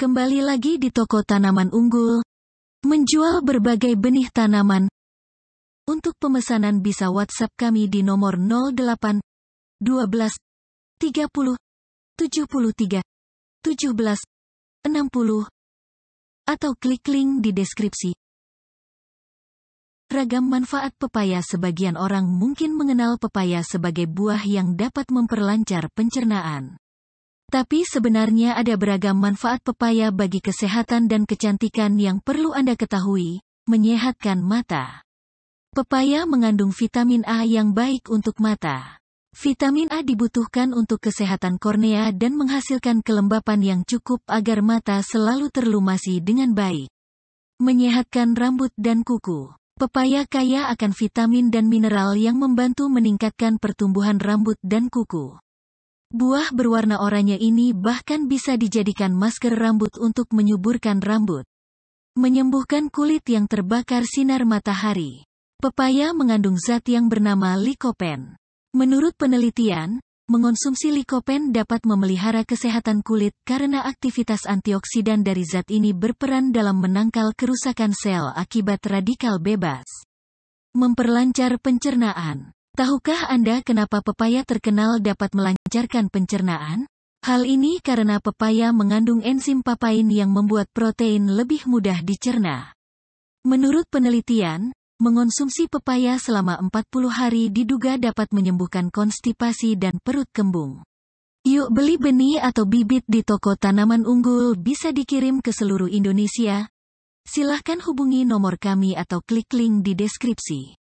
Kembali lagi di toko tanaman unggul, menjual berbagai benih tanaman. Untuk pemesanan bisa WhatsApp kami di nomor 08 12 30 73 17 60 atau klik link di deskripsi. Ragam manfaat pepaya sebagian orang mungkin mengenal pepaya sebagai buah yang dapat memperlancar pencernaan. Tapi sebenarnya ada beragam manfaat pepaya bagi kesehatan dan kecantikan yang perlu Anda ketahui, menyehatkan mata. Pepaya mengandung vitamin A yang baik untuk mata. Vitamin A dibutuhkan untuk kesehatan kornea dan menghasilkan kelembapan yang cukup agar mata selalu terlumasi dengan baik. Menyehatkan rambut dan kuku. Pepaya kaya akan vitamin dan mineral yang membantu meningkatkan pertumbuhan rambut dan kuku. Buah berwarna oranye ini bahkan bisa dijadikan masker rambut untuk menyuburkan rambut. Menyembuhkan kulit yang terbakar sinar matahari. Pepaya mengandung zat yang bernama likopen. Menurut penelitian, mengonsumsi likopen dapat memelihara kesehatan kulit karena aktivitas antioksidan dari zat ini berperan dalam menangkal kerusakan sel akibat radikal bebas. Memperlancar pencernaan. Tahukah Anda kenapa pepaya terkenal dapat melancarkan pencernaan? Hal ini karena pepaya mengandung enzim papain yang membuat protein lebih mudah dicerna. Menurut penelitian, mengonsumsi pepaya selama 40 hari diduga dapat menyembuhkan konstipasi dan perut kembung. Yuk beli benih atau bibit di toko tanaman unggul bisa dikirim ke seluruh Indonesia. Silahkan hubungi nomor kami atau klik link di deskripsi.